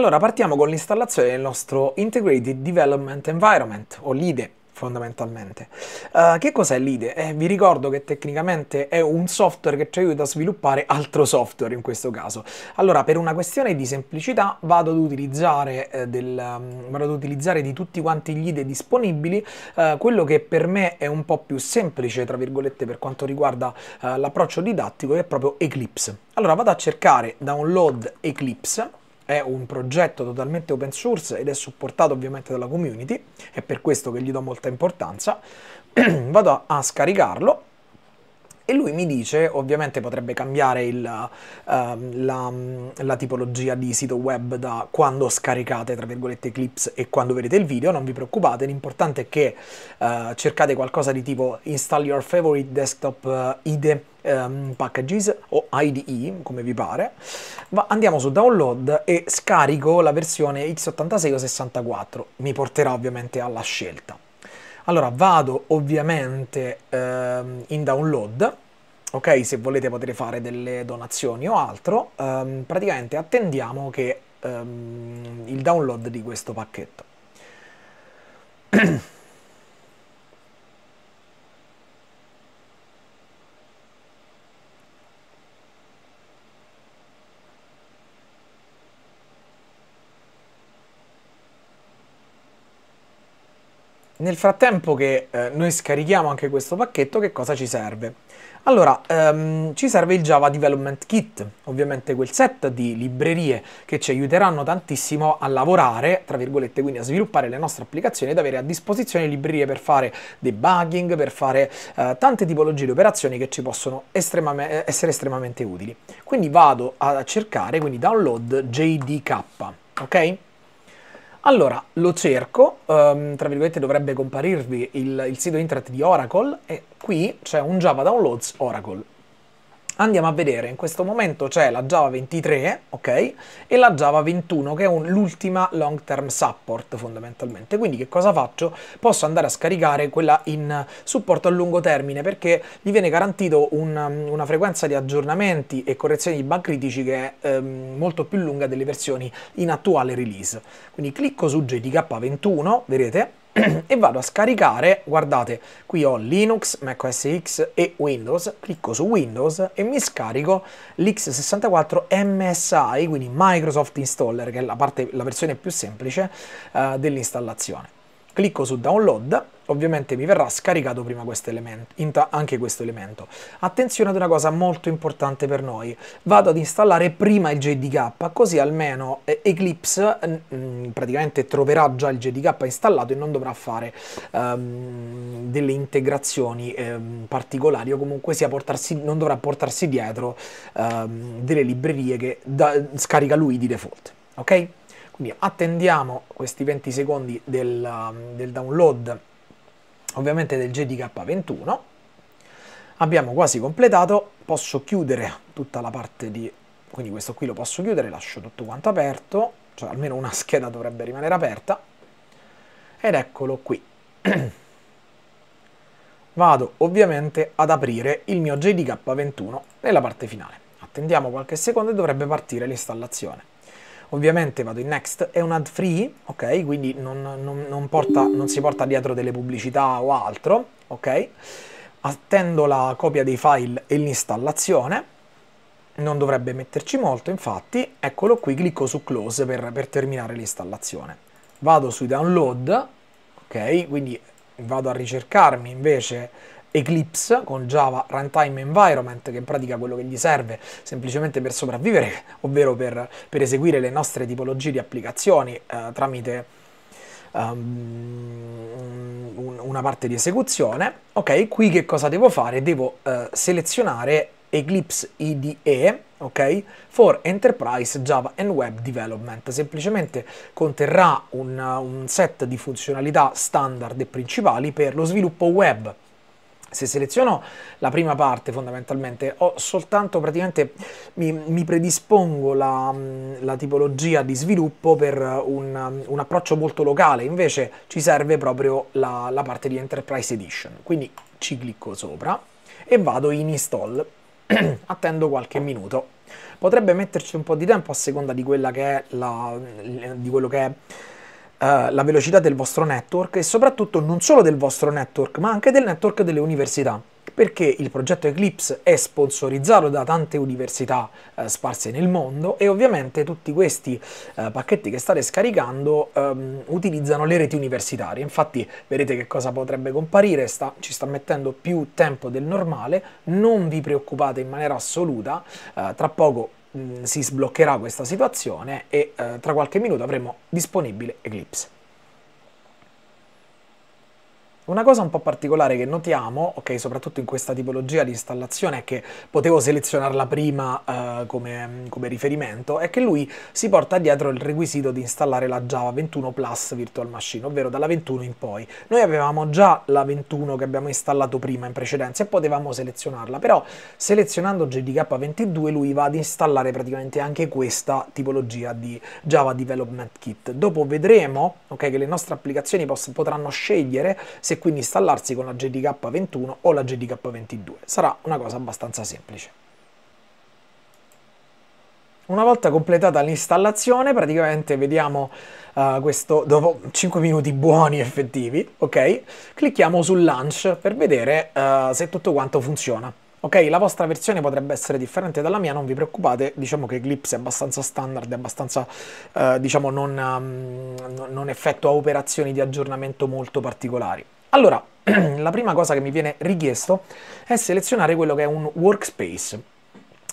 Allora partiamo con l'installazione del nostro Integrated Development Environment o LIDE fondamentalmente. Uh, che cos'è l'IDE? Eh, vi ricordo che tecnicamente è un software che ci aiuta a sviluppare altro software in questo caso. Allora, per una questione di semplicità vado ad utilizzare, eh, del, um, vado ad utilizzare di tutti quanti gli IDE disponibili uh, quello che per me è un po' più semplice, tra virgolette, per quanto riguarda uh, l'approccio didattico, che è proprio Eclipse. Allora vado a cercare download Eclipse è un progetto totalmente open source ed è supportato ovviamente dalla community, è per questo che gli do molta importanza, vado a scaricarlo e lui mi dice, ovviamente potrebbe cambiare il, uh, la, mm, la, tipologia di sito web da quando scaricate, tra virgolette, Eclipse e quando vedete il video, non vi preoccupate, l'importante è che uh, cercate qualcosa di tipo install your favorite desktop eh, IDE Um, ehm, packages o IDE come vi pare ma andiamo su download e scarico la versione x86 o 64 mi porterà ovviamente alla scelta allora vado ovviamente ehm, in download, ok? Se volete potete fare delle donazioni o altro, ehm, praticamente attendiamo che, ehm, il download di questo pacchetto. Nel frattempo che eh, noi scarichiamo anche questo pacchetto, che cosa ci serve? Allora, ehm, ci serve il Java Development Kit, ovviamente quel set di librerie che ci aiuteranno tantissimo a lavorare, tra virgolette, quindi a sviluppare le nostre applicazioni ed avere a disposizione librerie per fare debugging, per fare eh, tante tipologie di operazioni che ci possono estremamente, eh, essere estremamente utili. Quindi vado a cercare, quindi download JDK, ok? Allora, lo cerco, um, tra virgolette dovrebbe comparirvi il, il sito internet di Oracle e qui c'è un Java Downloads Oracle andiamo a vedere, in questo momento c'è la Java 23, ok, e la Java 21 che è l'ultima long term support fondamentalmente. Quindi che cosa faccio? Posso andare a scaricare quella in supporto a lungo termine perché gli viene garantito un, um, una frequenza di aggiornamenti e correzioni di bug critici che è ehm, molto più lunga delle versioni in attuale release. Quindi clicco su JDK21, vedete, e vado a scaricare, guardate, qui ho Linux, Mac OS X e Windows, clicco su Windows e mi scarico l'X64 MSI, quindi Microsoft Installer, che è la, parte, la versione più semplice uh, dell'installazione. Clicco su download, ovviamente mi verrà scaricato prima questo elemento, anche questo elemento. Attenzione ad una cosa molto importante per noi, vado ad installare prima il JDK, così almeno eh, Eclipse mh, mm, praticamente troverà già il JDK installato e non dovrà fare um, delle integrazioni um, particolari o comunque sia portarsi, non dovrà portarsi dietro um, delle librerie che da, scarica lui di default. Ok? Quindi attendiamo questi 20 secondi del, um, del download ovviamente del JDK21. Abbiamo quasi completato, posso chiudere tutta la parte di... quindi questo qui lo posso chiudere, lascio tutto quanto aperto, cioè almeno una scheda dovrebbe rimanere aperta. Ed eccolo qui. Vado ovviamente ad aprire il mio JDK21 nella parte finale. Attendiamo qualche secondo e dovrebbe partire l'installazione. Ovviamente vado in next, è un ad free, ok? Quindi non, non, non, porta, non si porta dietro delle pubblicità o altro, ok? Attendo la copia dei file e l'installazione non dovrebbe metterci molto, infatti, eccolo qui, clicco su close per, per, terminare l'installazione. Vado sui download, ok, quindi vado a ricercarmi invece Eclipse con Java Runtime Environment che in pratica quello che gli serve semplicemente per sopravvivere, ovvero per, per eseguire le nostre tipologie di applicazioni eh, tramite um, una parte di esecuzione. Ok, qui che cosa devo fare? Devo eh, selezionare Eclipse IDE, ok? For Enterprise Java and Web Development. Semplicemente conterrà un, un set di funzionalità standard e principali per lo sviluppo web se seleziono la prima parte fondamentalmente ho soltanto praticamente mi, mi predispongo la, mm, la, tipologia di sviluppo per un, mm, un, approccio molto locale invece ci serve proprio la, la parte di Enterprise Edition quindi ci clicco sopra e vado in install attendo qualche minuto potrebbe metterci un po' di tempo a seconda di, che la, di quello che è eh, la velocità del vostro network e soprattutto non solo del vostro network, ma anche del network delle università perché il progetto Eclipse è sponsorizzato da tante università eh, sparse nel mondo e ovviamente tutti questi eh, pacchetti che state scaricando ehm, utilizzano le reti universitarie. Infatti vedete che cosa potrebbe comparire, sta, ci sta mettendo più tempo del normale, non vi preoccupate in maniera assoluta, eh, tra poco mh, mm, si sbloccherà questa situazione e eh, tra qualche minuto avremo disponibile Eclipse. Una cosa un po' particolare che notiamo, ok, soprattutto in questa tipologia di installazione, è che potevo selezionarla prima eh, come, come, riferimento è che lui si porta dietro il requisito di installare la Java 21 Plus Virtual Machine, ovvero dalla 21 in poi. Noi avevamo già la 21 che abbiamo installato prima in precedenza e potevamo selezionarla, però selezionando GDK 22 lui va ad installare praticamente anche questa tipologia di Java Development Kit. Dopo vedremo okay, che le nostre applicazioni potranno scegliere se quindi installarsi con la GDK 21 o la GDK 22 Sarà una cosa abbastanza semplice. Una volta completata l'installazione, praticamente vediamo uh, questo dopo 5 minuti buoni effettivi, ok? Clicchiamo sul launch per vedere uh, se tutto quanto funziona. Ok, la vostra versione potrebbe essere differente dalla mia, non vi preoccupate, diciamo che Eclipse è abbastanza standard, è abbastanza, eh, diciamo, non, um, non effettua operazioni di aggiornamento molto particolari. Allora, la prima cosa che mi viene richiesto è selezionare quello che è un workspace.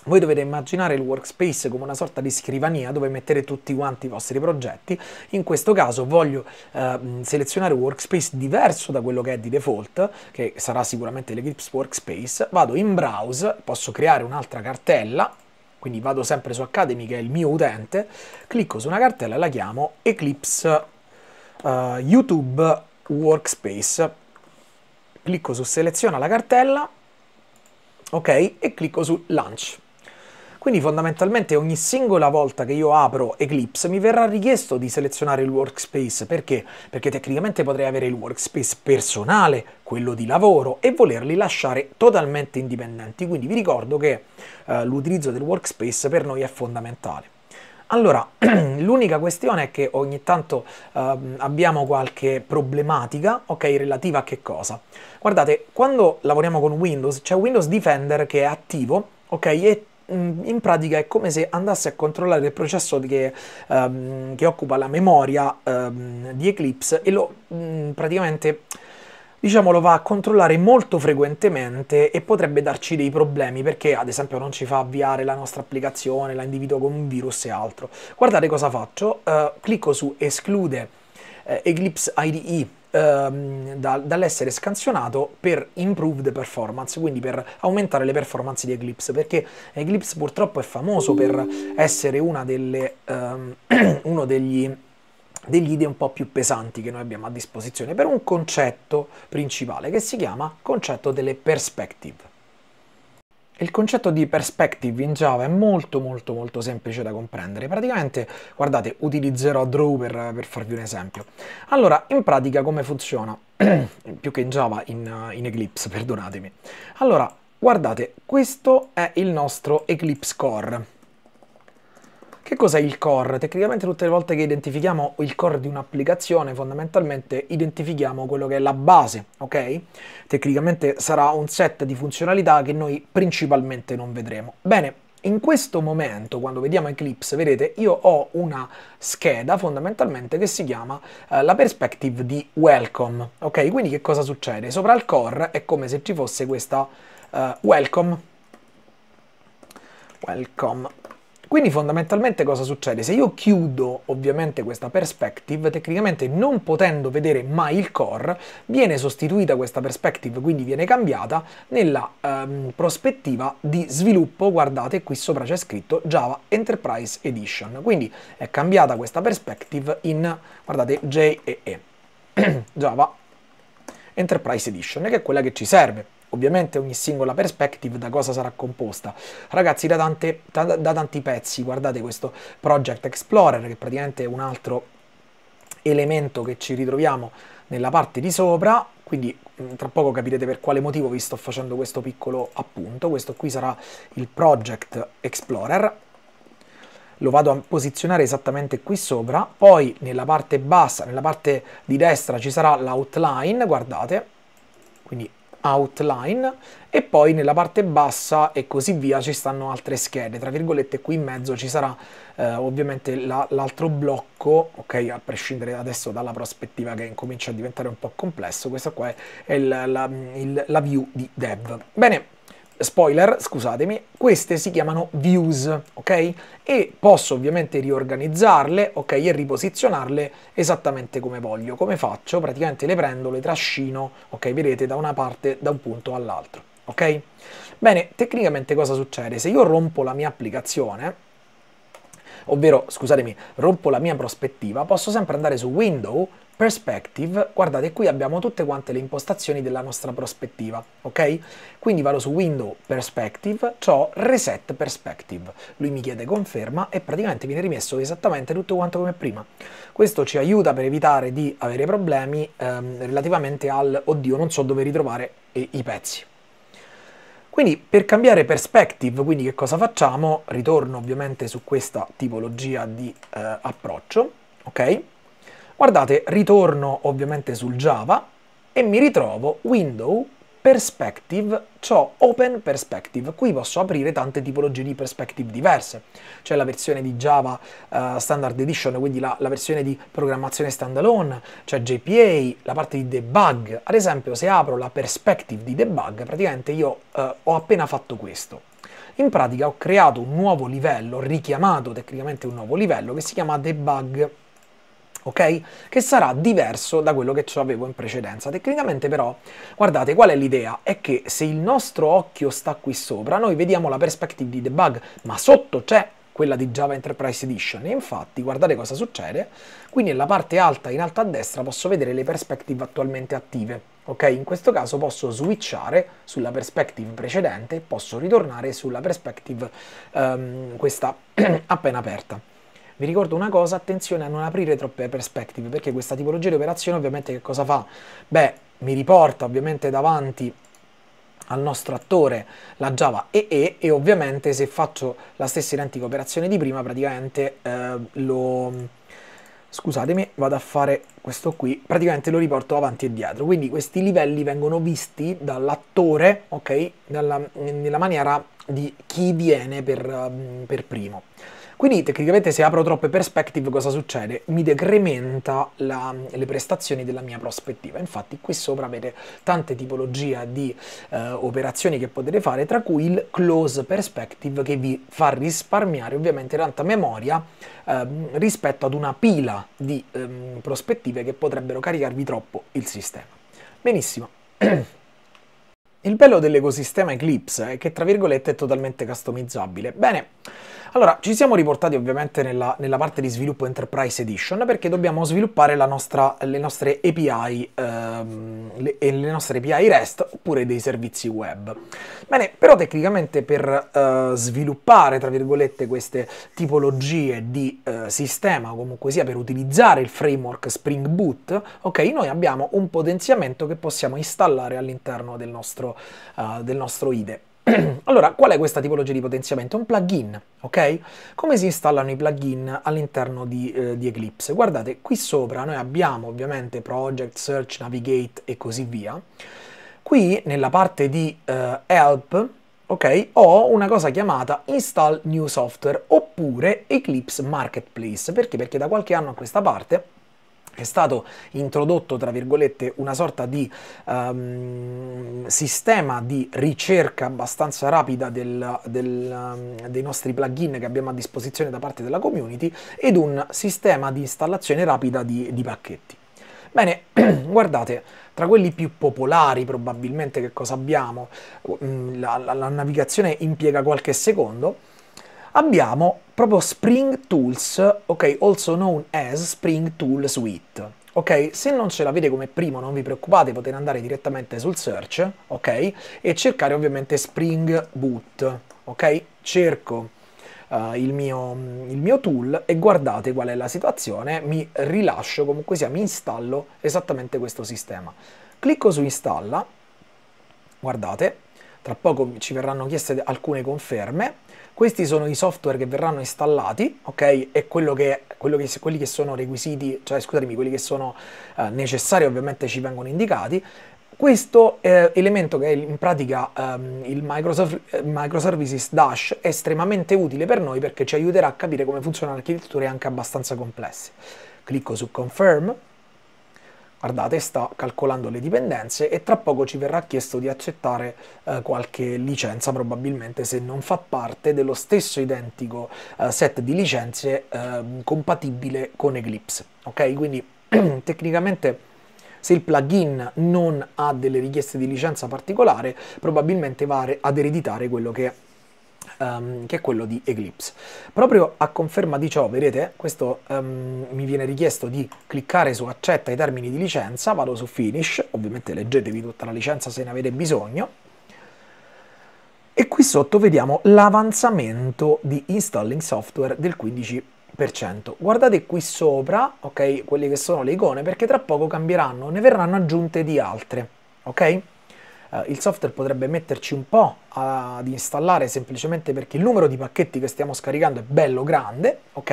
Voi dovete immaginare il workspace come una sorta di scrivania dove mettere tutti quanti i vostri progetti. In questo caso voglio eh, selezionare un workspace diverso da quello che è di default, che sarà sicuramente l'Eclipse Workspace. Vado in browse, posso creare un'altra cartella, quindi vado sempre su Academy che è il mio utente, clicco su una cartella e la chiamo Eclipse uh, YouTube Workspace. Clicco su seleziona la cartella, ok, e clicco su Launch. Quindi fondamentalmente ogni singola volta che io apro Eclipse mi verrà richiesto di selezionare il workspace. Perché? Perché tecnicamente potrei avere il workspace personale, quello di lavoro e volerli lasciare totalmente indipendenti. Quindi vi ricordo che eh, l'utilizzo del workspace per noi è fondamentale. Allora, l'unica questione è che ogni tanto eh, abbiamo qualche problematica, ok, relativa a che cosa? Guardate, quando lavoriamo con Windows c'è Windows Defender che è attivo, ok, e Mm, in pratica è come se andasse a controllare il processo che, ehm, che occupa la memoria ehm, di Eclipse e lo mh, mm, praticamente diciamo lo va a controllare molto frequentemente e potrebbe darci dei problemi perché ad esempio non ci fa avviare la nostra applicazione, la individuo con un virus e altro. Guardate cosa faccio, eh, clicco su esclude eh, Eclipse IDE ehm, da, dall'essere scansionato per improved performance, quindi per aumentare le performance di Eclipse, perché Eclipse purtroppo è famoso per essere delle, ehm, uno degli degli idee un po' più pesanti che noi abbiamo a disposizione per un concetto principale che si chiama concetto delle perspective. Il concetto di perspective in Java è molto molto molto semplice da comprendere. Praticamente, guardate, utilizzerò Draw per, per farvi un esempio. Allora, in pratica come funziona? Più che in Java, in, in Eclipse, perdonatemi. Allora, guardate, questo è il nostro Eclipse Core. Che cos'è il core? Tecnicamente tutte le volte che identifichiamo il core di un'applicazione, fondamentalmente identifichiamo quello che è la base, ok? Tecnicamente sarà un set di funzionalità che noi principalmente non vedremo. Bene, in questo momento, quando vediamo Eclipse, vedete, io ho una scheda fondamentalmente che si chiama eh, la perspective di welcome, ok? Quindi che cosa succede? Sopra il core è come se ci fosse questa eh, welcome welcome quindi fondamentalmente cosa succede? Se io chiudo ovviamente questa perspective, tecnicamente non potendo vedere mai il core, viene sostituita questa perspective, quindi viene cambiata nella ehm, prospettiva di sviluppo, guardate qui sopra c'è scritto Java Enterprise Edition, quindi è cambiata questa perspective in, guardate, JEE, Java Enterprise Edition, che è quella che ci serve. Ovviamente ogni singola perspective da cosa sarà composta. Ragazzi, da, tante, da, da tanti pezzi, guardate questo Project Explorer, che praticamente è un altro elemento che ci ritroviamo nella parte di sopra, quindi mm, tra poco capirete per quale motivo vi sto facendo questo piccolo appunto, questo qui sarà il Project Explorer, lo vado a posizionare esattamente qui sopra, poi nella parte bassa, nella parte di destra ci sarà l'outline, guardate, quindi outline e poi nella parte bassa e così via ci stanno altre schede, tra virgolette qui in mezzo ci sarà eh, ovviamente la, l'altro blocco, ok, a prescindere adesso dalla prospettiva che incomincia a diventare un po' complesso, questo qua è il, la, il, la view di dev. Bene, spoiler, scusatemi, queste si chiamano views, ok? E posso ovviamente riorganizzarle, ok, e riposizionarle esattamente come voglio. Come faccio? Praticamente le prendo, le trascino, ok, vedete, da una parte, da un punto all'altro, ok? Bene, tecnicamente cosa succede? Se io rompo la mia applicazione, ovvero, scusatemi, rompo la mia prospettiva, posso sempre andare su Window, Perspective, guardate qui abbiamo tutte quante le impostazioni della nostra prospettiva, ok? Quindi vado su Window Perspective, ho Reset Perspective, lui mi chiede conferma e praticamente viene rimesso esattamente tutto quanto come prima. Questo ci aiuta per evitare di avere problemi ehm, relativamente al oddio non so dove ritrovare eh, i pezzi. Quindi per cambiare perspective, quindi che cosa facciamo? Ritorno ovviamente su questa tipologia di eh, approccio, ok? Guardate, ritorno ovviamente sul Java e mi ritrovo Window, Perspective, ciò Open Perspective. Qui posso aprire tante tipologie di perspective diverse. C'è la versione di Java uh, Standard Edition, quindi la, la versione di programmazione standalone, c'è JPA, la parte di debug. Ad esempio, se apro la perspective di debug, praticamente io uh, ho appena fatto questo. In pratica ho creato un nuovo livello, richiamato tecnicamente un nuovo livello, che si chiama debug ok? Che sarà diverso da quello che avevo in precedenza. Tecnicamente però, guardate, qual è l'idea? È che se il nostro occhio sta qui sopra, noi vediamo la perspective di debug, ma sotto c'è quella di Java Enterprise Edition e infatti guardate cosa succede, qui nella parte alta in alto a destra posso vedere le perspective attualmente attive. Ok, in questo caso posso switchare sulla perspective precedente e posso ritornare sulla perspective um, questa appena aperta. Vi ricordo una cosa, attenzione a non aprire troppe perspective, perché questa tipologia di operazione ovviamente che cosa fa? Beh, mi riporta ovviamente davanti al nostro attore la Java EE e ovviamente se faccio la stessa identica operazione di prima praticamente eh, lo... Scusatemi, vado a fare questo qui, praticamente lo riporto avanti e dietro, quindi questi livelli vengono visti dall'attore, ok, Dalla, nella maniera di chi viene per, ehm, per primo. Quindi tecnicamente se apro troppe perspective cosa succede? Mi decrementa la, le prestazioni della mia prospettiva. Infatti qui sopra avete tante tipologie di eh, operazioni che potete fare, tra cui il close perspective che vi fa risparmiare ovviamente tanta memoria ehm, rispetto ad una pila di ehm, prospettive che potrebbero caricarvi troppo il sistema. Benissimo. Il bello dell'ecosistema Eclipse è che tra virgolette è totalmente customizzabile. Bene, allora, ci siamo riportati ovviamente nella, nella parte di sviluppo Enterprise Edition perché dobbiamo sviluppare nostra, le nostre API ehm, le, le, nostre API REST oppure dei servizi web. Bene, però tecnicamente per eh, sviluppare, tra virgolette, queste tipologie di eh, sistema, o comunque sia per utilizzare il framework Spring Boot, ok, noi abbiamo un potenziamento che possiamo installare all'interno del, uh, del nostro IDE. allora, qual è questa tipologia di potenziamento? un plugin, ok? Come si installano i plugin all'interno di, eh, di, Eclipse? Guardate, qui sopra noi abbiamo ovviamente Project, Search, Navigate e così via. Qui, nella parte di eh, Help, ok, ho una cosa chiamata Install New Software oppure Eclipse Marketplace. Perché? Perché da qualche anno a questa parte è stato introdotto, tra virgolette, una sorta di um, sistema di ricerca abbastanza rapida del, del, um, dei nostri plugin che abbiamo a disposizione da parte della community ed un sistema di installazione rapida di, di pacchetti. Bene, guardate, tra quelli più popolari probabilmente che cosa abbiamo? Mm, la, la, la navigazione impiega qualche secondo, abbiamo proprio Spring Tools, ok, also known as Spring Tool Suite. Ok, se non ce l'avete come primo non vi preoccupate, potete andare direttamente sul search, ok, e cercare ovviamente Spring Boot, ok? Cerco Uh, il, mio, il, mio, tool e guardate qual è la situazione, mi rilascio, comunque sia, mi installo esattamente questo sistema. Clicco su installa, guardate, tra poco ci verranno chieste alcune conferme, questi sono i software che verranno installati, ok? E che, che, quelli che sono requisiti, cioè scusatemi, quelli che sono eh, necessari ovviamente ci vengono indicati. Questo eh, elemento che è in pratica ehm, il Microsoft, eh, Microservices Dash è estremamente utile per noi perché ci aiuterà a capire come funzionano architetture anche abbastanza complesse. Clicco su Confirm guardate, sta calcolando le dipendenze e tra poco ci verrà chiesto di accettare eh, qualche licenza, probabilmente se non fa parte dello stesso identico eh, set di licenze eh, compatibile con Eclipse. Ok, quindi tecnicamente se il plugin non ha delle richieste di licenza particolare, probabilmente va ad ereditare quello che è um, che è quello di Eclipse. Proprio a conferma di ciò, vedete, questo um, mi viene richiesto di cliccare su accetta i termini di licenza, vado su finish, ovviamente leggetevi tutta la licenza se ne avete bisogno, e qui sotto vediamo l'avanzamento di installing software del 15%. Guardate qui sopra, ok, quelle che sono le icone, perché tra poco cambieranno, ne verranno aggiunte di altre, ok? eh, il software potrebbe metterci un po' ad installare semplicemente perché il numero di pacchetti che stiamo scaricando è bello grande, ok?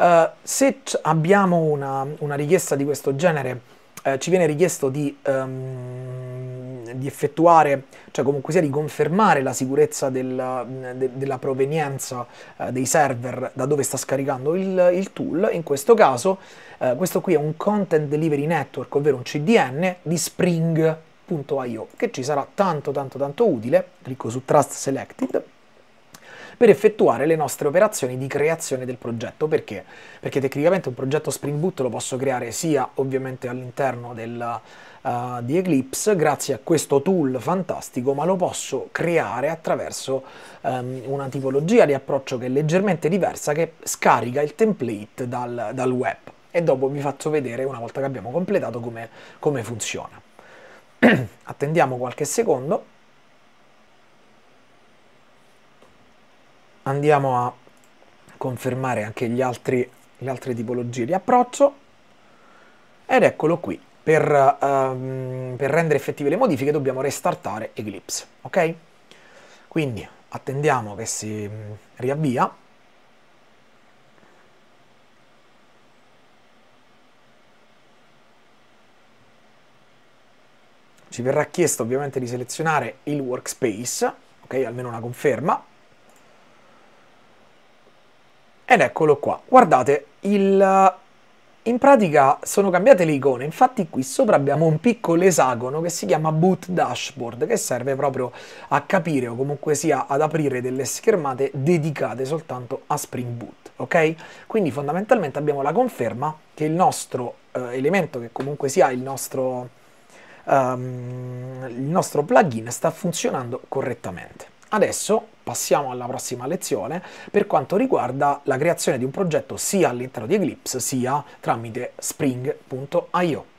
Eh, se abbiamo una, una, richiesta di questo genere, eh, ci viene richiesto di, um, di, effettuare, cioè comunque sia di confermare la sicurezza della, de, della provenienza uh, dei server da dove sta scaricando il, il tool. In questo caso, uh, questo qui è un Content Delivery Network, ovvero un CDN di Spring trust.io che ci sarà tanto tanto tanto utile, clicco su Trust Selected, per effettuare le nostre operazioni di creazione del progetto. Perché? Perché tecnicamente un progetto Spring Boot lo posso creare sia ovviamente all'interno del, uh, di Eclipse, grazie a questo tool fantastico, ma lo posso creare attraverso um, una tipologia di approccio che è leggermente diversa, che scarica il template dal, dal web. E dopo vi faccio vedere, una volta che abbiamo completato, come, come funziona. Attendiamo qualche secondo. Andiamo a confermare anche gli altri, le altre tipologie di approccio. Ed eccolo qui. Per, um, per rendere effettive le modifiche dobbiamo restartare Eclipse, ok? Quindi attendiamo che si mm, riavvia. Ci verrà chiesto ovviamente di selezionare il workspace, ok, almeno una conferma. Ed eccolo qua. Guardate, il... in pratica sono cambiate le icone, infatti qui sopra abbiamo un piccolo esagono che si chiama Boot Dashboard, che serve proprio a capire o comunque sia ad aprire delle schermate dedicate soltanto a Spring Boot, ok? Quindi fondamentalmente abbiamo la conferma che il nostro eh, elemento, che comunque sia il nostro um, il nostro plugin sta funzionando correttamente. Adesso passiamo alla prossima lezione per quanto riguarda la creazione di un progetto sia all'interno di Eclipse sia tramite spring.io.